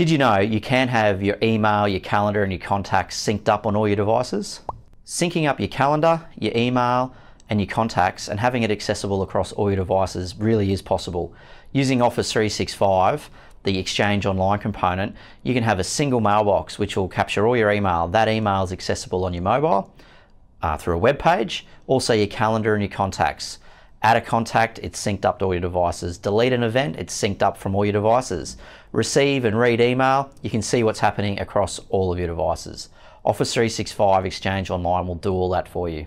Did you know you can have your email, your calendar and your contacts synced up on all your devices? Syncing up your calendar, your email and your contacts and having it accessible across all your devices really is possible. Using Office 365, the Exchange Online component, you can have a single mailbox which will capture all your email. That email is accessible on your mobile uh, through a web page, also your calendar and your contacts. Add a contact, it's synced up to all your devices. Delete an event, it's synced up from all your devices. Receive and read email, you can see what's happening across all of your devices. Office 365 Exchange Online will do all that for you.